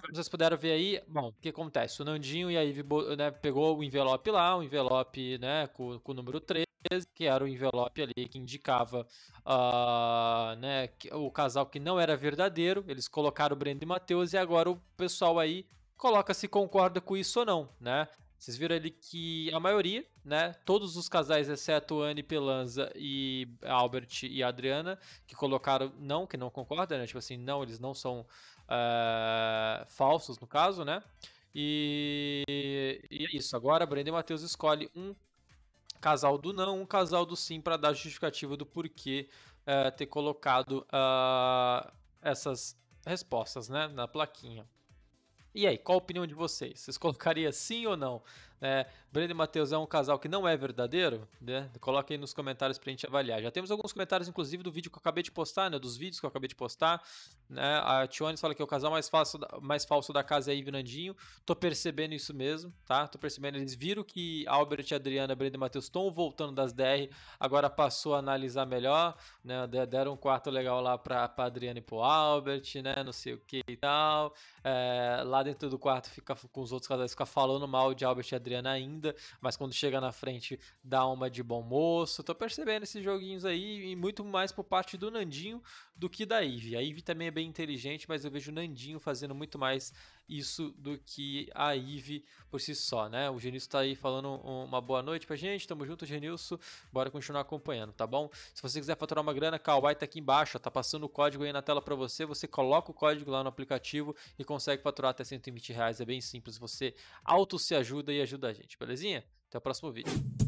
Como vocês puderam ver aí, bom, o que acontece? O Nandinho e a Ivy né, pegou o envelope lá, o envelope né, com, com o número 13, que era o envelope ali que indicava uh, né, o casal que não era verdadeiro. Eles colocaram o Breno e Matheus e agora o pessoal aí coloca se concorda com isso ou não, né? Vocês viram ali que a maioria, né? Todos os casais, exceto Anne Pelanza e Albert e Adriana, que colocaram não, que não concordam, né? Tipo assim, não, eles não são uh, falsos, no caso, né? E, e é isso. Agora, Brenda e Matheus escolhe um casal do não, um casal do sim, para dar justificativa do porquê uh, ter colocado uh, essas respostas, né? Na plaquinha. E aí, qual a opinião de vocês? Vocês colocariam sim ou não? É, Breno e Matheus é um casal que não é verdadeiro? Né? Coloca aí nos comentários pra gente avaliar. Já temos alguns comentários, inclusive, do vídeo que eu acabei de postar, né? Dos vídeos que eu acabei de postar. Né? A Tionis fala que é o casal mais falso, da, mais falso da casa é Ivo Nandinho. Tô percebendo isso mesmo, tá? Tô percebendo. Eles viram que Albert, Adriana, Breno e Matheus estão voltando das DR. Agora passou a analisar melhor, né? Deram um quarto legal lá pra, pra Adriana e pro Albert, né? Não sei o que e tal. É, lá dentro do quarto fica com os outros casais, fica falando mal de Albert e Adriana Adriana ainda, mas quando chega na frente dá uma de bom moço. Tô percebendo esses joguinhos aí e muito mais por parte do Nandinho do que da Ive. A Ive também é bem inteligente, mas eu vejo o Nandinho fazendo muito mais isso do que a Ive por si só, né? O Genilson tá aí falando uma boa noite pra gente, tamo junto, Genilson. Bora continuar acompanhando, tá bom? Se você quiser faturar uma grana, Kawai tá aqui embaixo, ó, tá passando o código aí na tela para você. Você coloca o código lá no aplicativo e consegue faturar até 120 reais. É bem simples. Você auto se ajuda e ajuda da a gente, belezinha? Até o próximo vídeo.